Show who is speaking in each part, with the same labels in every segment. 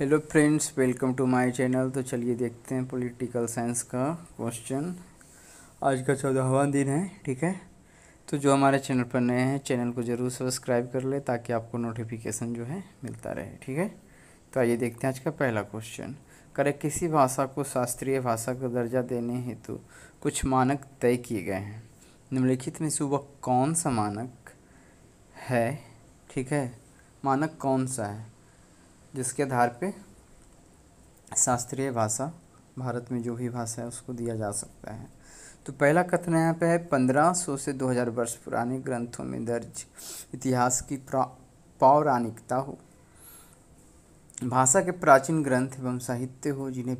Speaker 1: Hello friends welcome to my channel तो चलिए देखते हैं पॉलिटिकल साइंस का क्वेश्चन आज का चौदहवा दिन है ठीक है तो जो हमारे चैनल पर नए हैं चैनल को ज़रूर सब्सक्राइब कर ले ताकि आपको नोटिफिकेशन जो है मिलता रहे ठीक है तो आइए देखते हैं आज का पहला क्वेश्चन करें किसी भाषा को शास्त्रीय भाषा का दर्जा देने हेतु कुछ मानक तय किए गए हैं निम्नलिखित में सुबह कौन सा मानक है ठीक है मानक कौन सा है जिसके आधार पे शास्त्रीय भाषा भारत में जो भी भाषा है उसको दिया जा सकता है तो पहला कथन यहाँ पे है पंद्रह सौ से दो हज़ार वर्ष पुराने ग्रंथों में दर्ज इतिहास की पौराणिकता हो भाषा के प्राचीन ग्रंथ एवं साहित्य हो जिन्हें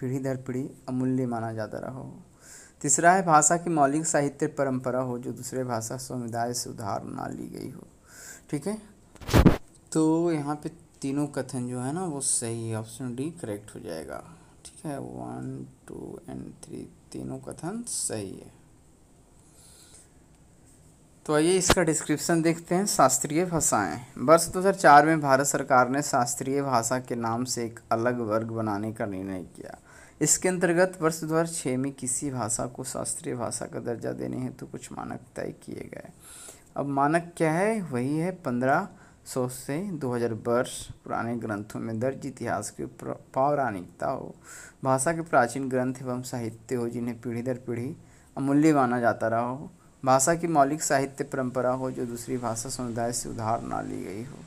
Speaker 1: पीढ़ी दर पीढ़ी अमूल्य माना जाता रहा हो तीसरा है भाषा की मौलिक साहित्य परंपरा हो जो दूसरे भाषा समुदाय से उधार ना ली गई हो ठीक है तो यहाँ पे तीनों कथन जो है ना वो सही ऑप्शन डी करेक्ट हो जाएगा ठीक है वन टू एंड थ्री तीनों कथन सही है तो आइए इसका डिस्क्रिप्शन देखते हैं शास्त्रीय भाषाएं वर्ष दो हजार चार में भारत सरकार ने शास्त्रीय भाषा के नाम से एक अलग वर्ग बनाने का निर्णय किया इसके अंतर्गत वर्ष दो हज़ार छः में किसी भाषा को शास्त्रीय भाषा का दर्जा देने हेतु तो कुछ मानक तय किए गए अब मानक क्या है वही है पंद्रह सौ से दो हजार वर्ष पुराने ग्रंथों में दर्ज इतिहास की पौराणिकता हो भाषा के प्राचीन ग्रंथ एवं साहित्य हो जिन्हें पीढ़ी दर पीढ़ी अमूल्य माना जाता रहा हो भाषा की मौलिक साहित्य परंपरा हो जो दूसरी भाषा समुदाय से उधार ना ली गई हो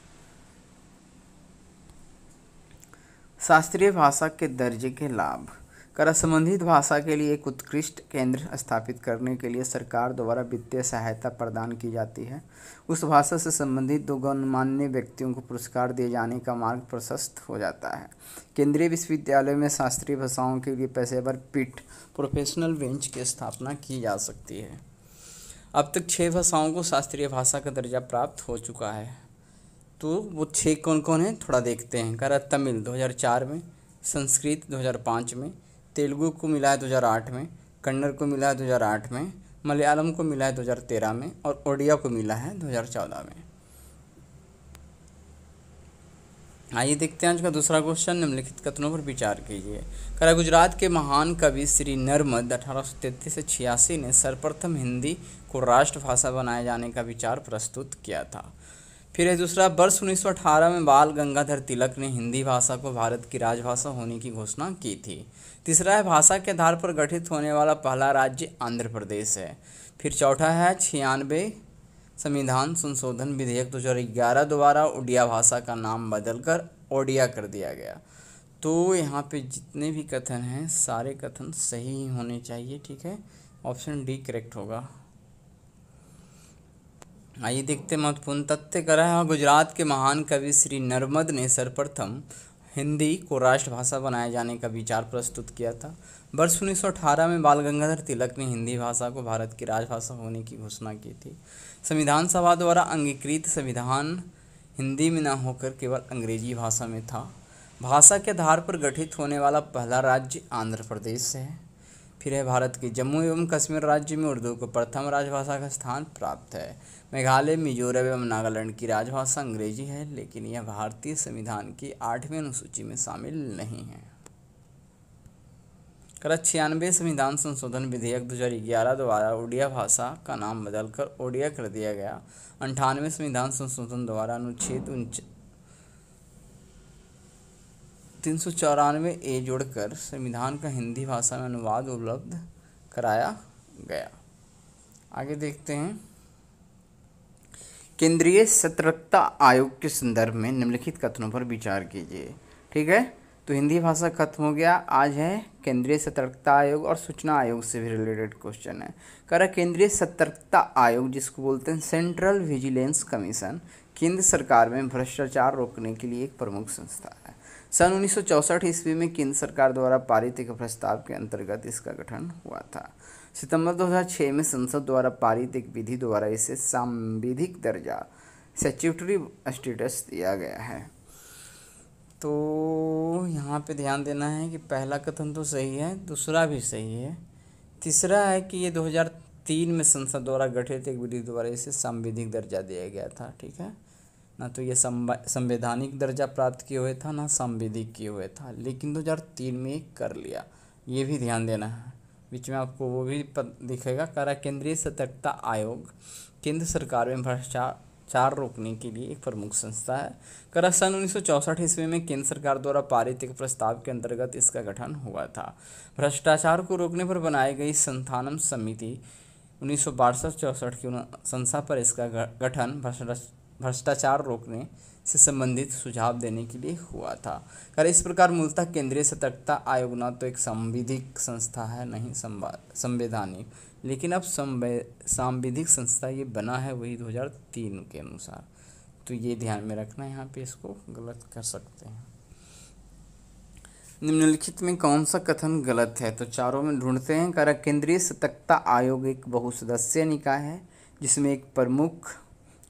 Speaker 1: शास्त्रीय भाषा के दर्जे के लाभ कर संबंधित भाषा के लिए एक उत्कृष्ट केंद्र स्थापित करने के लिए सरकार द्वारा वित्तीय सहायता प्रदान की जाती है उस भाषा से संबंधित दो गणमान्य व्यक्तियों को पुरस्कार दिए जाने का मार्ग प्रशस्त हो जाता है केंद्रीय विश्वविद्यालय में शास्त्रीय भाषाओं के लिए पेशेवर पीठ प्रोफेशनल बेंच की स्थापना की जा सकती है अब तक छः भाषाओं को शास्त्रीय भाषा का दर्जा प्राप्त हो चुका है तो वो छः कौन कौन है थोड़ा देखते हैं करा तमिल 2004 में संस्कृत 2005 में तेलुगु को मिला है 2008 में कन्नड़ को मिला है 2008 में मलयालम को मिला है 2013 में और ओडिया को मिला है 2014 में आइए देखते हैं आज का दूसरा क्वेश्चन निम्नलिखित कथनों पर विचार कीजिए करा गुजरात के महान कवि श्री नर्मद अठारह से छियासी ने सर्वप्रथम हिंदी को राष्ट्रभाषा बनाए जाने का विचार प्रस्तुत किया था फिर है दूसरा वर्ष 1918 में बाल गंगाधर तिलक ने हिंदी भाषा को भारत की राजभाषा होने की घोषणा की थी तीसरा है भाषा के आधार पर गठित होने वाला पहला राज्य आंध्र प्रदेश है फिर चौथा है छियानवे संविधान संशोधन विधेयक दो हज़ार ग्यारह द्वारा उड़िया भाषा का नाम बदलकर ओडिया कर दिया गया तो यहाँ पे जितने भी कथन हैं सारे कथन सही होने चाहिए ठीक है ऑप्शन डी करेक्ट होगा आइए हाँ, देखते महत्वपूर्ण तथ्य करा है हाँ, गुजरात के महान कवि श्री नर्मद ने सर्वप्रथम हिंदी को राष्ट्रभाषा बनाए जाने का विचार प्रस्तुत किया था वर्ष 1918 में बाल गंगाधर तिलक ने हिंदी भाषा को भारत की राजभाषा होने की घोषणा की थी संविधान सभा द्वारा अंगीकृत संविधान हिंदी में न होकर केवल अंग्रेजी भाषा में था भाषा के आधार पर गठित होने वाला पहला राज्य आंध्र प्रदेश है फिर है भारत के जम्मू एवं कश्मीर राज्य में उर्दू को प्रथम राजभाषा का स्थान प्राप्त है मेघालय मिजोरम एवं नागालैंड की राजभाषा अंग्रेजी है लेकिन यह भारतीय संविधान की आठवीं अनुसूची में शामिल नहीं है कर छियानवे संविधान संशोधन विधेयक 2011 द्वारा ओडिया भाषा का नाम बदलकर ओडिया कर दिया गया अंठानवे संविधान संशोधन द्वारा अनुच्छेद उनच तीन सौ चौरानवे ए जोड़कर संविधान का हिंदी भाषा में अनुवाद उपलब्ध कराया गया आगे देखते हैं केंद्रीय सतर्कता आयोग के संदर्भ में निम्नलिखित कथनों पर विचार कीजिए ठीक है तो हिंदी भाषा खत्म हो गया आज है केंद्रीय सतर्कता आयोग और सूचना आयोग से भी रिलेटेड क्वेश्चन है कह रहा केंद्रीय सतर्कता आयोग जिसको बोलते हैं सेंट्रल विजिलेंस कमीशन केंद्र सरकार में भ्रष्टाचार रोकने के लिए एक प्रमुख संस्था है सन उन्नीस ईस्वी में केंद्र सरकार द्वारा पारित एक प्रस्ताव के अंतर्गत इसका गठन हुआ था सितंबर 2006 में संसद द्वारा पारित एक विधि द्वारा इसे सांविधिक दर्जा सेच्यूटरी स्टेटस दिया गया है तो यहाँ पे ध्यान देना है कि पहला कथन तो सही है दूसरा भी सही है तीसरा है कि ये 2003 में संसद द्वारा गठित एक विधि द्वारा इसे सांविधिक दर्जा दिया गया था ठीक है ना तो ये संवैधानिक दर्जा प्राप्त किए हुए था ना सांविधिक किए हुए था लेकिन 2003 में कर लिया ये भी ध्यान देना है बीच में आपको वो भी दिखेगा करा केंद्रीय सतर्कता आयोग केंद्र सरकार में भ्रष्टाचार चार रोकने के लिए एक प्रमुख संस्था है करा सन उन्नीस ईस्वी में केंद्र सरकार द्वारा पारित एक प्रस्ताव के अंतर्गत इसका गठन हुआ था भ्रष्टाचार को रोकने पर बनाई गई संथानम समिति उन्नीस सौ की संस्था पर इसका गठन भ्रष्टाचार रोकने से संबंधित सुझाव देने के लिए हुआ था अगर इस प्रकार मूलतः केंद्रीय सतर्कता आयोग ना तो एक संविधिक संस्था है नहीं संवैधानिक लेकिन अब संविधिक संस्था ये बना है वही 2003 के अनुसार तो ये ध्यान में रखना है यहाँ पे इसको गलत कर सकते हैं निम्नलिखित में कौन सा कथन गलत है तो चारों में ढूंढते हैं करा केंद्रीय सतर्कता आयोग एक बहुसदस्य निकाय है जिसमें एक प्रमुख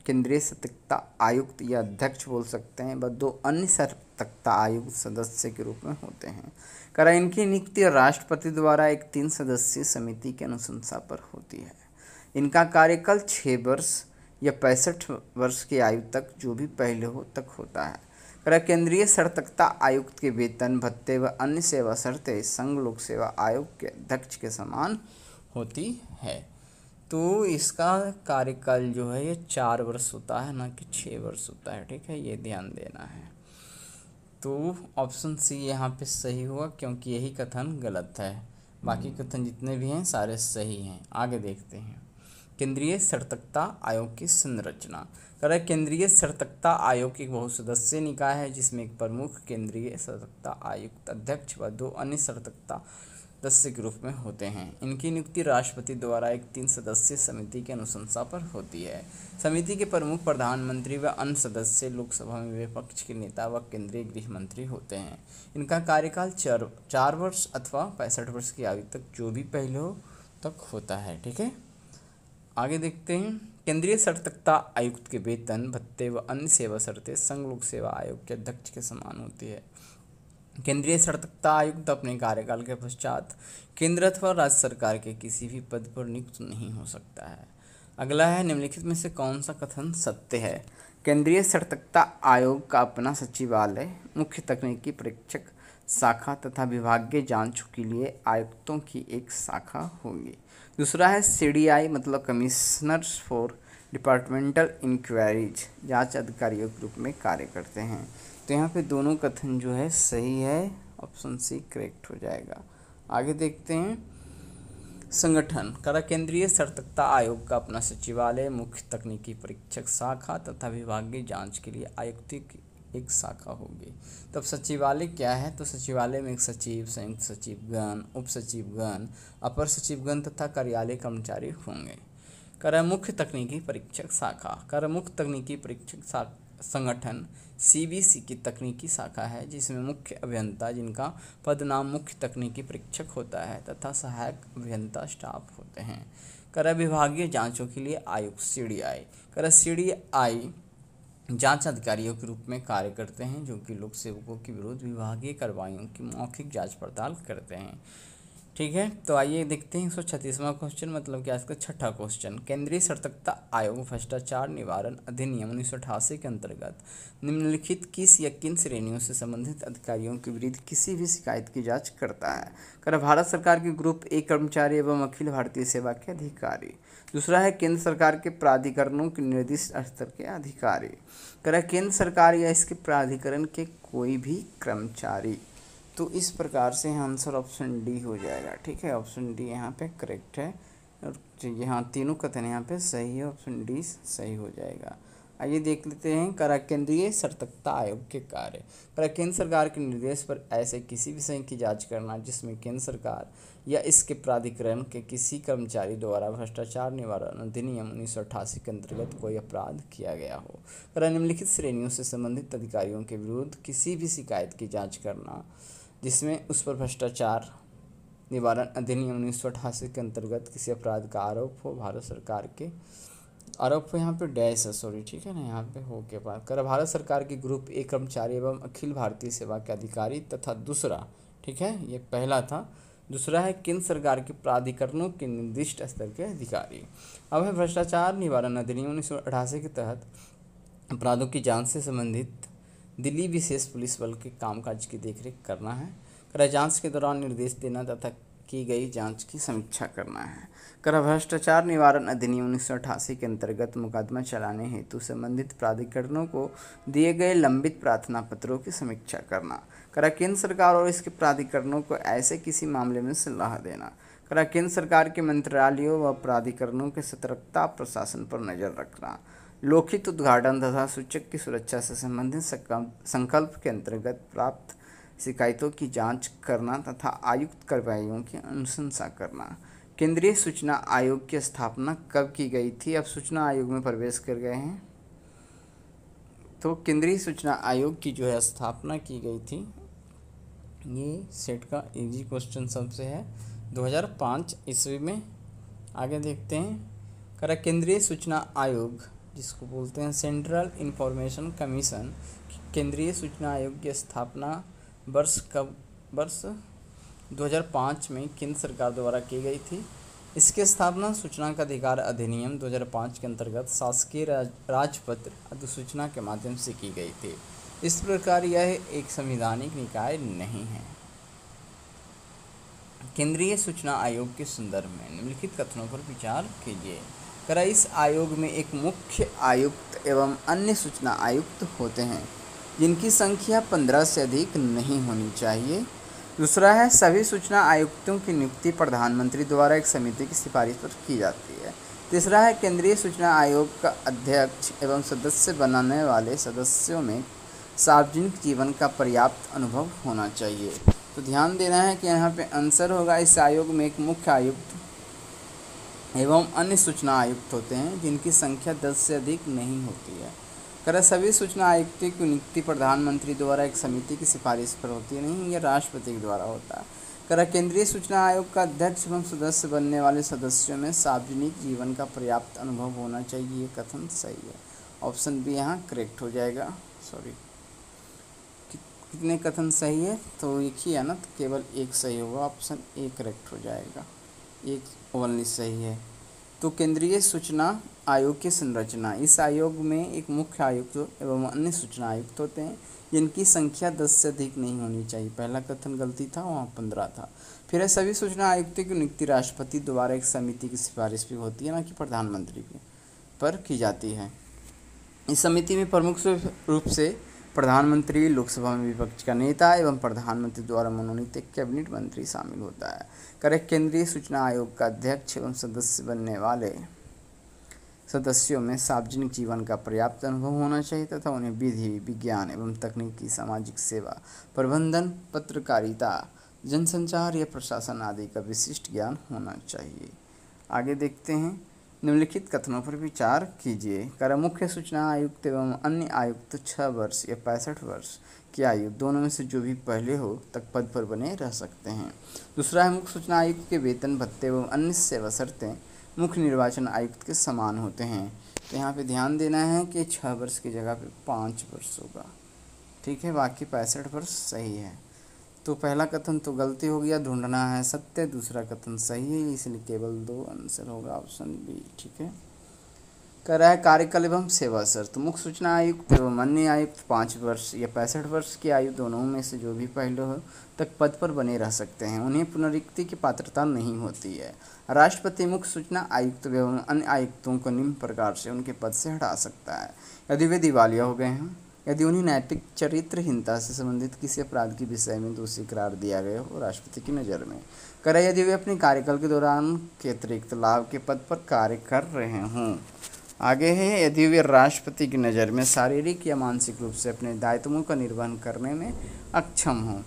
Speaker 1: केंद्रीय सतर्कता आयुक्त या अध्यक्ष बोल सकते हैं व दो अन्य सतर्कता आयुक्त सदस्य के रूप में होते हैं करा इनकी नियुक्ति राष्ट्रपति द्वारा एक तीन सदस्यीय समिति की अनुशंसा पर होती है इनका कार्यकाल छः वर्ष या पैंसठ वर्ष की आयु तक जो भी पहले हो तक होता है करा केंद्रीय सतर्कता आयुक्त के वेतन भत्ते व अन्य सेवा शर्तें संघ लोक सेवा आयोग के अध्यक्ष के समान होती है तो इसका कार्यकाल जो है ये चार वर्ष होता है ना कि छः वर्ष होता है ठीक है ये ध्यान देना है तो ऑप्शन सी यहाँ पे सही हुआ क्योंकि यही कथन गलत है बाकी हम्म। कथन जितने भी हैं सारे सही हैं आगे देखते हैं केंद्रीय सतर्कता आयोग की संरचना कह रहा है केंद्रीय सतर्कता आयोग एक सदस्य निकाय है जिसमें एक प्रमुख केंद्रीय सतर्कता आयुक्त अध्यक्ष व दो अन्य सतर्कता सदस्य के ग्रुप में होते हैं इनकी नियुक्ति राष्ट्रपति द्वारा एक तीन सदस्यीय समिति की अनुशंसा पर होती है समिति के प्रमुख प्रधानमंत्री व अन्य सदस्य लोकसभा में विपक्ष के नेता व केंद्रीय गृह मंत्री होते हैं इनका कार्यकाल चार चार वर्ष अथवा पैंसठ वर्ष की आयु तक जो भी पहले हो तक होता है ठीक है आगे देखते हैं केंद्रीय सतर्कता आयुक्त के वेतन भत्ते व अन्य सेवा शर्तें संघ लोक सेवा आयोग के अध्यक्ष के समान होती है केंद्रीय सतर्कता आयुक्त अपने कार्यकाल के पश्चात केंद्र अथवा राज्य सरकार के किसी भी पद पर नियुक्त नहीं हो सकता है अगला है निम्नलिखित में से कौन सा कथन सत्य है केंद्रीय सतर्कता आयोग का अपना सचिवालय मुख्य तकनीकी परीक्षक शाखा तथा विभागीय जांच के लिए आयुक्तों की एक शाखा होगी दूसरा है सीडीआई मतलब कमिश्नर्स फॉर डिपार्टमेंटल इंक्वायरीज जांच अधिकारियों के रूप में कार्य करते हैं तो यहाँ पे दोनों कथन जो है सही है ऑप्शन सी करेक्ट हो जाएगा आगे देखते हैं संगठन करा केंद्रीय सतर्कता आयोग का अपना सचिवालय मुख्य तकनीकी परीक्षक शाखा तथा विभागीय जांच के लिए आयुक्त एक शाखा होगी तब तो सचिवालय क्या है तो सचिवालय में एक सचिव संयुक्त सचिवगण उप सचिवगण अपर सचिवगण तथा कार्यालय कर्मचारी होंगे कर मुख्य तकनीकी परीक्षक शाखा कर मुख्य तकनीकी परीक्षक शाखा संगठन सीबीसी की तकनीकी शाखा है जिसमें मुख्य अभियंता जिनका पदनाम मुख्य तकनीकी परीक्षक होता है तथा सहायक अभियंता स्टाफ होते हैं कर विभागीय जांचों के लिए आयुक्त सी डी आई कर सी डी आई जांच अधिकारियों के रूप में कार्य करते हैं जो कि लोक सेवकों के विरुद्ध विभागीय कार्रवाई की मौखिक जांच पड़ताल करते हैं ठीक है तो आइए देखते हैं एक सौ छत्तीसवां क्वेश्चन मतलब कि आज का छठा क्वेश्चन केंद्रीय सतर्कता आयोग भ्रष्टाचार निवारण अधिनियम उन्नीस सौ अठासी के अंतर्गत निम्नलिखित किस या किन श्रेणियों से संबंधित अधिकारियों के विरुद्ध किसी भी शिकायत की जांच करता है कर भारत सरकार के ग्रुप ए कर्मचारी एवं अखिल भारतीय सेवा के अधिकारी दूसरा है केंद्र सरकार के प्राधिकरणों के निर्दिष्ट स्तर के अधिकारी कर केंद्र सरकार या इसके प्राधिकरण के कोई भी कर्मचारी तो इस प्रकार से आंसर ऑप्शन डी हो जाएगा ठीक है ऑप्शन डी यहाँ पे करेक्ट है और यहाँ तीनों कथन यहाँ पे सही है ऑप्शन डी सही हो जाएगा आइए देख लेते हैं करा केंद्रीय सतर्कता आयोग के कार्य करा केंद्र सरकार के निर्देश पर ऐसे किसी विषय की जांच करना जिसमें केंद्र सरकार या इसके प्राधिकरण के किसी कर्मचारी द्वारा भ्रष्टाचार निवारण अधिनियम उन्नीस के अंतर्गत कोई अपराध किया गया हो करा निम्नलिखित श्रेणियों से संबंधित अधिकारियों के विरुद्ध किसी भी शिकायत की जाँच करना जिसमें उस पर भ्रष्टाचार निवारण अधिनियम उन्नीस के अंतर्गत किसी अपराध का आरोप हो भारत सरकार के आरोप यहाँ पे डैश है सॉरी ठीक है ना यहाँ पे हो के बाद कर भारत सरकार के ग्रुप ए कर्मचारी एवं अखिल भारतीय सेवा के अधिकारी तथा दूसरा ठीक है ये पहला था दूसरा है केंद्र सरकार के प्राधिकरणों के निर्दिष्ट स्तर के अधिकारी अब है भ्रष्टाचार निवारण अधिनियम उन्नीस सौ अठासी के तहत अपराधों की जांच से संबंधित दिल्ली विशेष पुलिस बल के कामकाज की देखरेख करना है जांच के दौरान निर्देश देना तथा की गई जांच की समीक्षा करना है कर भ्रष्टाचार निवारण अधिनियम उन्नीस के अंतर्गत मुकदमा चलाने हेतु संबंधित प्राधिकरणों को दिए गए लंबित प्रार्थना पत्रों की समीक्षा करना करा केंद्र सरकार और इसके प्राधिकरणों को ऐसे किसी मामले में सलाह देना करा केंद्र सरकार के मंत्रालयों व प्राधिकरणों के सतर्कता प्रशासन पर नजर रखना लोकित उद्घाटन तथा सूचक की सुरक्षा से संबंधित संकल्प के अंतर्गत प्राप्त शिकायतों की जांच करना तथा आयुक्त कार्रवाइयों की अनुशंसा करना केंद्रीय सूचना आयोग की स्थापना कब की गई थी अब सूचना आयोग में प्रवेश कर गए हैं तो केंद्रीय सूचना आयोग की जो है स्थापना की गई थी ये सेट का इजी क्वेश्चन सबसे है 2005 ईस्वी में आगे देखते हैं करा केंद्रीय सूचना आयोग जिसको बोलते हैं सेंट्रल इंफॉर्मेशन कमीशन केंद्रीय सूचना आयोग की स्थापना वर्ष कब वर्ष 2005 में केंद्र सरकार द्वारा की गई थी इसके स्थापना सूचना का अधिकार अधिनियम 2005 के अंतर्गत शासकीय राज, राजपत्र अधिसूचना के माध्यम से की गई थी इस प्रकार यह एक संविधानिक निकाय नहीं है केंद्रीय सूचना आयोग के संदर्भ में निम्नलिखित कथनों पर विचार कीजिए कराइस इस आयोग में एक मुख्य आयुक्त एवं अन्य सूचना आयुक्त होते हैं जिनकी संख्या पंद्रह से अधिक नहीं होनी चाहिए दूसरा है सभी सूचना आयुक्तों की नियुक्ति प्रधानमंत्री द्वारा एक समिति की सिफारिश पर की जाती है तीसरा है केंद्रीय सूचना आयोग का अध्यक्ष एवं सदस्य बनाने वाले सदस्यों में सार्वजनिक जीवन का पर्याप्त अनुभव होना चाहिए तो ध्यान देना है कि यहाँ पे आंसर होगा इस आयोग में एक मुख्य आयुक्त एवं अन्य सूचना आयुक्त होते हैं जिनकी संख्या दस से अधिक नहीं होती है कर सभी सूचना आयुक्त की नियुक्ति प्रधानमंत्री द्वारा एक समिति की सिफारिश पर होती है नहीं यह राष्ट्रपति के द्वारा होता है कर केंद्रीय सूचना आयोग का अध्यक्ष एवं सदस्य बनने वाले सदस्यों में सार्वजनिक जीवन का पर्याप्त अनुभव होना चाहिए ये कथन सही है ऑप्शन बी यहाँ करेक्ट हो जाएगा सॉरी कितने कथन सही है तो एक ही है ना तो केवल एक सही होगा ऑप्शन ए करेक्ट हो जाएगा एक ओनली सही है तो केंद्रीय सूचना आयोग की संरचना इस आयोग में एक मुख्य आयुक्त एवं अन्य सूचना आयुक्त होते हैं जिनकी संख्या दस से अधिक नहीं होनी चाहिए पहला कथन गलती था वहाँ पंद्रह था फिर है सभी सूचना आयुक्तों की नियुक्ति राष्ट्रपति द्वारा एक समिति की सिफारिश भी होती है ना कि प्रधानमंत्री की पर की जाती है इस समिति में प्रमुख रूप से प्रधानमंत्री लोकसभा में विपक्ष का नेता एवं प्रधानमंत्री द्वारा मनोनीत एक कैबिनेट मंत्री शामिल होता है करेक्ट केंद्रीय सूचना आयोग का अध्यक्ष एवं सदस्य बनने वाले सदस्यों में सार्वजनिक जीवन का पर्याप्त अनुभव होना चाहिए तथा उन्हें विधि विज्ञान एवं तकनीकी सामाजिक सेवा प्रबंधन पत्रकारिता जनसंचार या प्रशासन आदि का विशिष्ट ज्ञान होना चाहिए आगे देखते हैं निम्नलिखित कथनों पर विचार कीजिए कर मुख्य सूचना आयुक्त एवं अन्य आयुक्त छः वर्ष या पैंसठ वर्ष की आयु दोनों में से जो भी पहले हो तक पद पर बने रह सकते हैं दूसरा है मुख्य सूचना आयुक्त के वेतन भत्ते एवं अन्य सेवा शर्तें मुख्य निर्वाचन आयुक्त के समान होते हैं तो यहाँ पे ध्यान देना है कि छः वर्ष की जगह पे पाँच वर्ष होगा ठीक है बाकी पैंसठ वर्ष सही है तो पहला कथन तो गलती हो गया ढूंढना है सत्य दूसरा कथन सही है इसलिए केवल दो आंसर होगा ऑप्शन बी ठीक है कर रहा है कार्यकाल एवं सेवा शर्त मुख्य सूचना आयुक्त एवं अन्य आयुक्त पाँच वर्ष या पैंसठ वर्ष की आयु दोनों में से जो भी पहले हो तक पद पर बने रह सकते हैं उन्हें पुनरिक्ति की पात्रता नहीं होती है राष्ट्रपति मुख्य सूचना आयुक्त एवं अन्य आयुक्तों को निम्न प्रकार से उनके पद से हटा सकता है यदि वे दिवालिया हो गए हैं यदि उन्हें नैतिक चरित्रहीनता से संबंधित किसी अपराध के विषय में दोषी करार दिया गया हो राष्ट्रपति की नज़र में करें यदि वे अपने कार्यकाल के दौरान के अतिरिक्त लाभ के पद पर कार्य कर रहे हों आगे है यदि वे राष्ट्रपति की नज़र में शारीरिक या मानसिक रूप से अपने दायित्वों का निर्वहन करने में अक्षम हों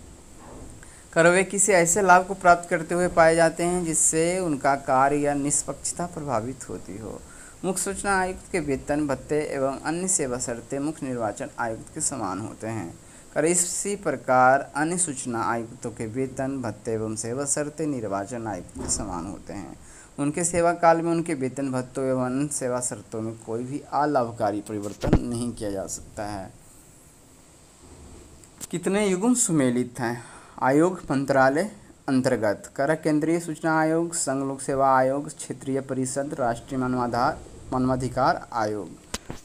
Speaker 1: कर वे किसी ऐसे लाभ को प्राप्त करते हुए पाए जाते हैं जिससे उनका कार्य या निष्पक्षता प्रभावित होती हो मुख्य सूचना आयुक्त के वेतन भत्ते एवं अन्य सेवा शर्तें मुख्य निर्वाचन आयुक्त के समान होते हैं कर इसी प्रकार अन्य सूचना आयुक्तों के वेतन भत्ते एवं सेवा शर्तें निर्वाचन आयुक्त के समान होते हैं उनके सेवा काल में उनके वेतन भत्तों एवं अन्य सेवा शर्तों में कोई भी अलाभकारी परिवर्तन नहीं किया जा सकता है कितने युगम सुमेलित हैं आयोग मंत्रालय अंतर्गत कर केंद्रीय सूचना आयोग संघ लोक सेवा आयोग क्षेत्रीय परिषद राष्ट्रीय मानवाधार मानवाधिकार आयोग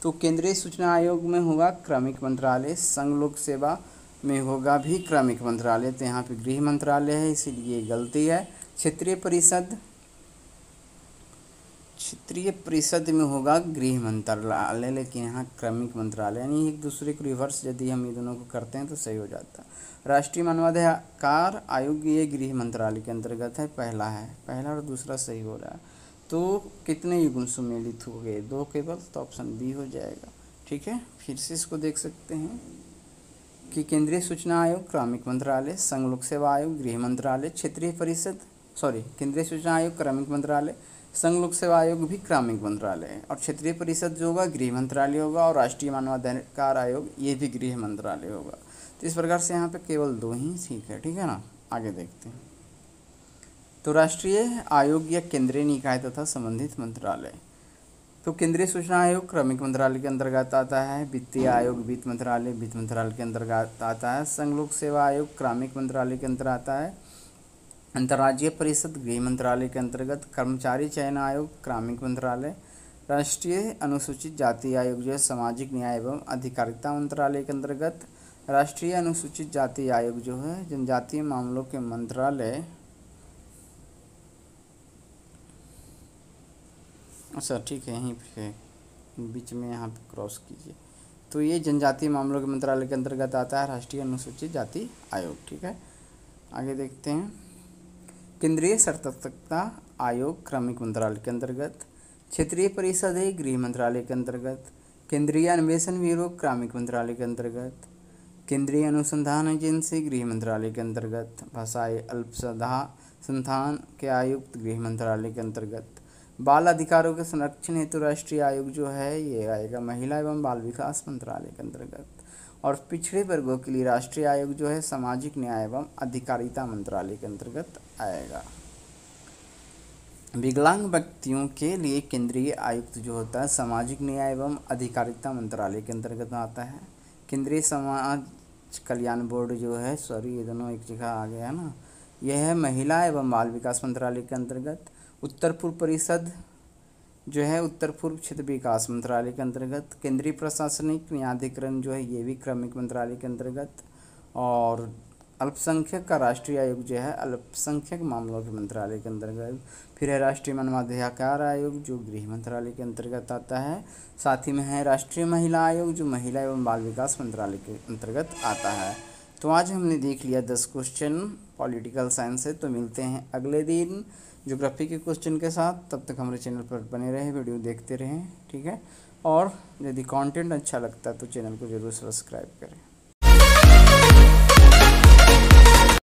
Speaker 1: तो केंद्रीय सूचना आयोग में होगा क्रमिक मंत्रालय संघ लोक सेवा में होगा भी क्रमिक मंत्रालय तो यहाँ पे गृह मंत्रालय है इसीलिए गलती है क्षेत्रीय परिषद क्षेत्रीय परिषद में होगा गृह मंत्रालय लेकिन यहाँ क्रमिक मंत्रालय यानी एक दूसरे को रिवर्स यदि हम ये दोनों को करते हैं तो सही हो जाता है राष्ट्रीय मानवाधिकार आयोग ये गृह मंत्रालय के अंतर्गत है पहला है पहला और दूसरा सही हो रहा है तो कितने युगुण सुमेलित हो गए दो केवल तो ऑप्शन बी हो जाएगा ठीक है फिर से इसको देख सकते हैं कि केंद्रीय सूचना आयोग क्रमिक मंत्रालय संघ लोक सेवा आयोग गृह मंत्रालय क्षेत्रीय परिषद सॉरी केंद्रीय सूचना आयोग क्रमिक मंत्रालय संघ लोक सेवा आयोग भी क्रामिक मंत्रालय है और क्षेत्रीय परिषद जो होगा गृह मंत्रालय होगा और राष्ट्रीय मानवाधिकार आयोग ये भी गृह मंत्रालय होगा तो इस प्रकार से यहाँ पे केवल दो ही सीट है ठीक है ना आगे देखते हैं तो राष्ट्रीय आयोग या केंद्रीय निकाय तथा संबंधित मंत्रालय तो केंद्रीय सूचना आयोग क्रमिक मंत्रालय के अंतर्गत आता है वित्तीय आयोग वित्त मंत्रालय वित्त मंत्रालय के अंतर्गत आता है संघ लोक सेवा आयोग क्रामिक मंत्रालय के अंतर आता है अंतर्राज्यीय परिषद गृह मंत्रालय के अंतर्गत कर्मचारी चयन आयोग कार्मिक मंत्रालय राष्ट्रीय अनुसूचित जाति आयोग जो है सामाजिक न्याय एवं अधिकारिता मंत्रालय के अंतर्गत राष्ट्रीय अनुसूचित जाति आयोग जो है जनजातीय मामलों के मंत्रालय अच्छा ठीक है यहीं पे बीच में यहाँ पे क्रॉस कीजिए तो ये जनजातीय मामलों के मंत्रालय के अंतर्गत आता है राष्ट्रीय अनुसूचित जाति आयोग ठीक है आगे देखते हैं केंद्रीय सतर्कता आयोग क्रमिक मंत्रालय के अंतर्गत क्षेत्रीय परिषद है गृह मंत्रालय के अंतर्गत केंद्रीय अन्वेषण ब्यूरो क्रमिक मंत्रालय के अंतर्गत केंद्रीय अनुसंधान एजेंसी गृह मंत्रालय के अंतर्गत भाषाई अल्पसंधान के आयुक्त गृह मंत्रालय के अंतर्गत बाल अधिकारों के संरक्षण हेतु राष्ट्रीय आयोग जो है ये आएगा महिला एवं बाल विकास मंत्रालय के अंतर्गत और पिछड़े वर्गों के लिए राष्ट्रीय आयोग जो है सामाजिक न्याय एवं अधिकारिता मंत्रालय के अंतर्गत आएगा विकलांग व्यक्तियों के लिए केंद्रीय आयुक्त जो होता है सामाजिक न्याय एवं अधिकारिता मंत्रालय के अंतर्गत आता है केंद्रीय समाज कल्याण बोर्ड जो है सॉरी ये दोनों एक जगह आ गया है ना यह है महिला एवं बाल विकास मंत्रालय के अंतर्गत उत्तर पूर्व परिषद जो है उत्तर पूर्व क्षेत्र विकास मंत्रालय के अंतर्गत केंद्रीय प्रशासनिक न्यायाधिकरण जो है ये भी क्रमिक मंत्रालय के अंतर्गत और अल्पसंख्यक का राष्ट्रीय आयोग जो है अल्पसंख्यक मामलों के मंत्रालय के अंतर्गत फिर है राष्ट्रीय मानवाधिकार आयोग जो गृह मंत्रालय के अंतर्गत आता है साथ ही में है राष्ट्रीय महिला आयोग जो महिला एवं बाल विकास मंत्रालय के अंतर्गत आता है तो आज हमने देख लिया दस क्वेश्चन पॉलिटिकल साइंस से तो मिलते हैं अगले दिन जोग्राफी के क्वेश्चन के साथ तब तक हमारे चैनल पर बने रहें वीडियो देखते रहें ठीक है और यदि कंटेंट अच्छा लगता है तो चैनल को ज़रूर सब्सक्राइब करें